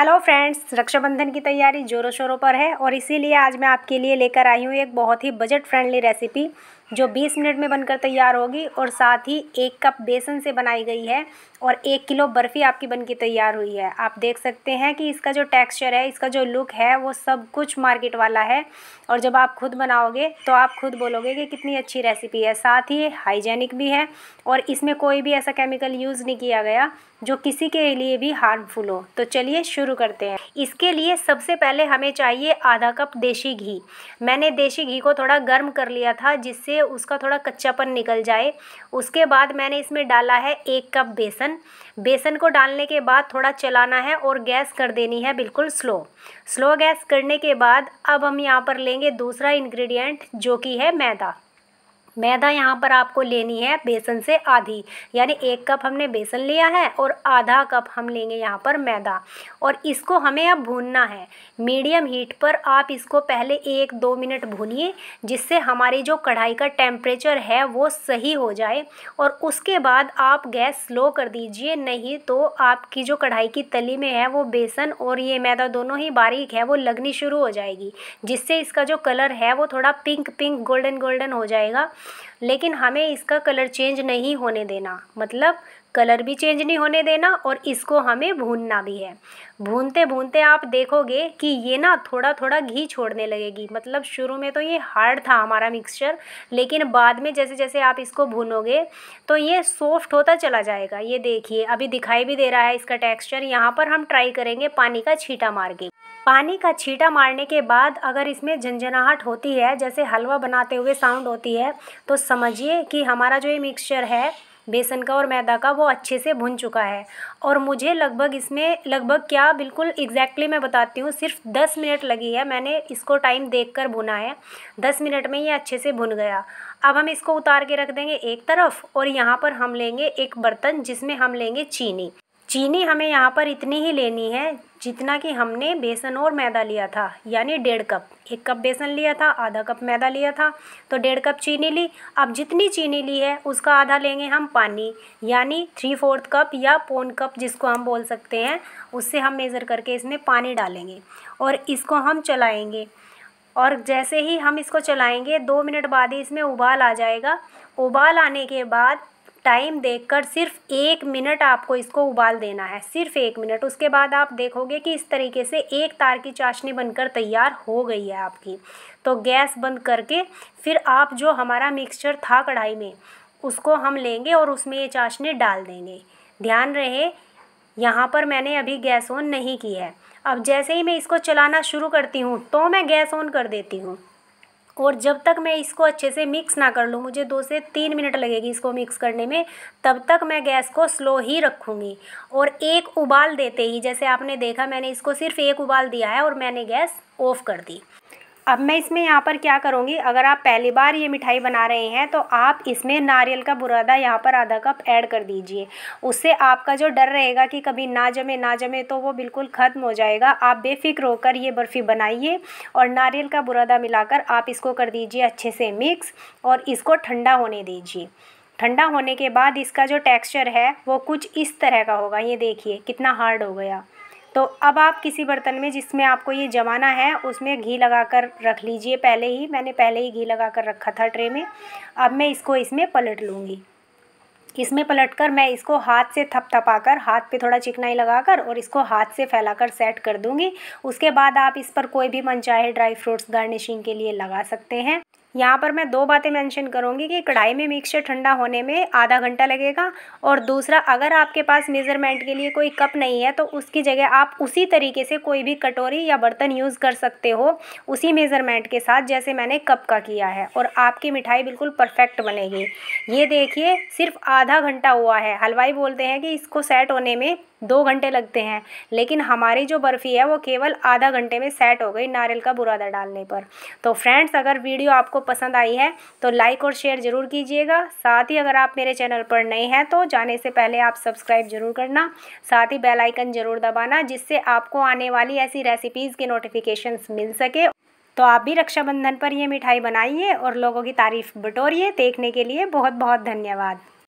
hello friends Rakshabandhan की तैयारी जोरों शोरों पर है और इसीलिए आज मैं आपके लिए लेकर आई हूँ एक बहुत ही बजट फ्रेंडली रेसिपी जो 20 मिनट में बनकर तैयार होगी और साथ ही एक कप बेसन से बनाई गई है और एक किलो बर्फ़ी आपकी बनके तैयार हुई है आप देख सकते हैं कि इसका जो टेक्सचर है इसका जो लुक है वो सब कुछ मार्केट वाला है और जब आप खुद बनाओगे तो आप खुद बोलोगे कि कितनी अच्छी रेसिपी है साथ ही हाइजेनिक भी है और इसमें कोई भी ऐसा केमिकल यूज़ नहीं किया गया जो किसी के लिए भी हार्मफुल हो तो चलिए शुरू करते हैं इसके लिए सबसे पहले हमें चाहिए आधा कप देसी घी मैंने देसी घी को थोड़ा गर्म कर लिया था जिससे चाहिए उसका थोड़ा कच्चापन निकल जाए उसके बाद मैंने इसमें डाला है एक कप बेसन बेसन को डालने के बाद थोड़ा चलाना है और गैस कर देनी है बिल्कुल स्लो स्लो गैस करने के बाद अब हम यहाँ पर लेंगे दूसरा इन्ग्रीडियंट जो कि है मैदा मैदा यहाँ पर आपको लेनी है बेसन से आधी यानी एक कप हमने बेसन लिया है और आधा कप हम लेंगे यहाँ पर मैदा और इसको हमें अब भूनना है मीडियम हीट पर आप इसको पहले एक दो मिनट भूनिए जिससे हमारी जो कढ़ाई का टेम्परेचर है वो सही हो जाए और उसके बाद आप गैस स्लो कर दीजिए नहीं तो आपकी जो कढ़ाई की तली में है वो बेसन और ये मैदा दोनों ही बारीक है वो लगनी शुरू हो जाएगी जिससे इसका जो कलर है वो थोड़ा पिंक पिंक गोल्डन गोल्डन हो जाएगा लेकिन हमें इसका कलर चेंज नहीं होने देना मतलब कलर भी चेंज नहीं होने देना और इसको हमें भूनना भी है भूनते भूनते आप देखोगे कि ये ना थोड़ा थोड़ा घी छोड़ने लगेगी मतलब शुरू में तो ये हार्ड था हमारा मिक्सचर लेकिन बाद में जैसे जैसे आप इसको भूनोगे तो ये सॉफ्ट होता चला जाएगा ये देखिए अभी दिखाई भी दे रहा है इसका टेक्स्चर यहाँ पर हम ट्राई करेंगे पानी का छीटा मार के पानी का छीटा मारने के बाद अगर इसमें झंझनाहट होती है जैसे हलवा बनाते हुए साउंड होती है तो समझिए कि हमारा जो ये मिक्सचर है बेसन का और मैदा का वो अच्छे से भुन चुका है और मुझे लगभग इसमें लगभग क्या बिल्कुल एग्जैक्टली मैं बताती हूँ सिर्फ दस मिनट लगी है मैंने इसको टाइम देख कर भुना है दस मिनट में ये अच्छे से भुन गया अब हम इसको उतार के रख देंगे एक तरफ और यहाँ पर हम लेंगे एक बर्तन जिसमें हम लेंगे चीनी चीनी हमें यहाँ पर इतनी ही लेनी है जितना कि हमने बेसन और मैदा लिया था यानी डेढ़ कप एक कप बेसन लिया था आधा कप मैदा लिया था तो डेढ़ कप चीनी ली अब जितनी चीनी ली है उसका आधा लेंगे हम पानी यानी थ्री फोर्थ कप या पौन कप जिसको हम बोल सकते हैं उससे हम मेज़र करके इसमें पानी डालेंगे और इसको हम चलाएँगे और जैसे ही हम इसको चलाएँगे दो मिनट बाद ही इसमें उबाल आ जाएगा उबाल आने के बाद टाइम देखकर सिर्फ एक मिनट आपको इसको उबाल देना है सिर्फ एक मिनट उसके बाद आप देखोगे कि इस तरीके से एक तार की चाशनी बनकर तैयार हो गई है आपकी तो गैस बंद करके फिर आप जो हमारा मिक्सचर था कढ़ाई में उसको हम लेंगे और उसमें ये चाशनी डाल देंगे ध्यान रहे यहाँ पर मैंने अभी गैस ऑन नहीं की है अब जैसे ही मैं इसको चलाना शुरू करती हूँ तो मैं गैस ऑन कर देती हूँ और जब तक मैं इसको अच्छे से मिक्स ना कर लूँ मुझे दो से तीन मिनट लगेगी इसको मिक्स करने में तब तक मैं गैस को स्लो ही रखूँगी और एक उबाल देते ही जैसे आपने देखा मैंने इसको सिर्फ एक उबाल दिया है और मैंने गैस ऑफ़ कर दी अब मैं इसमें यहाँ पर क्या करूँगी अगर आप पहली बार ये मिठाई बना रहे हैं तो आप इसमें नारियल का बुरादा यहाँ पर आधा कप ऐड कर दीजिए उससे आपका जो डर रहेगा कि कभी ना जमे ना जमे तो वो बिल्कुल ख़त्म हो जाएगा आप बेफिक्र होकर ये बर्फ़ी बनाइए और नारियल का बुरादा मिलाकर आप इसको कर दीजिए अच्छे से मिक्स और इसको ठंडा होने दीजिए ठंडा होने के बाद इसका जो टेक्स्चर है वो कुछ इस तरह का होगा ये देखिए कितना हार्ड हो गया तो अब आप किसी बर्तन में जिसमें आपको ये जमाना है उसमें घी लगा कर रख लीजिए पहले ही मैंने पहले ही घी लगा कर रखा था ट्रे में अब मैं इसको इसमें पलट लूँगी इसमें पलट कर मैं इसको हाथ से थपथपा कर हाथ पे थोड़ा चिकनाई लगा कर और इसको हाथ से फैला कर सेट कर दूंगी उसके बाद आप इस पर कोई भी मनचाहे ड्राई फ्रूट्स गार्निशिंग के लिए लगा सकते हैं यहाँ पर मैं दो बातें मेंशन करूँगी कि कढ़ाई में मिक्सचर ठंडा होने में आधा घंटा लगेगा और दूसरा अगर आपके पास मेज़रमेंट के लिए कोई कप नहीं है तो उसकी जगह आप उसी तरीके से कोई भी कटोरी या बर्तन यूज़ कर सकते हो उसी मेज़रमेंट के साथ जैसे मैंने कप का किया है और आपकी मिठाई बिल्कुल परफेक्ट बनेगी ये देखिए सिर्फ आधा घंटा हुआ है हलवाई बोलते हैं कि इसको सेट होने में दो घंटे लगते हैं लेकिन हमारी जो बर्फ़ी है वो केवल आधा घंटे में सेट हो गई नारियल का बुरादा डालने पर तो फ्रेंड्स अगर वीडियो आपको पसंद आई है तो लाइक और शेयर ज़रूर कीजिएगा साथ ही अगर आप मेरे चैनल पर नए हैं तो जाने से पहले आप सब्सक्राइब ज़रूर करना साथ ही बेल आइकन ज़रूर दबाना जिससे आपको आने वाली ऐसी रेसिपीज़ के नोटिफिकेशंस मिल सके तो आप भी रक्षाबंधन पर ये मिठाई बनाइए और लोगों की तारीफ़ बटोरिए देखने के लिए बहुत बहुत धन्यवाद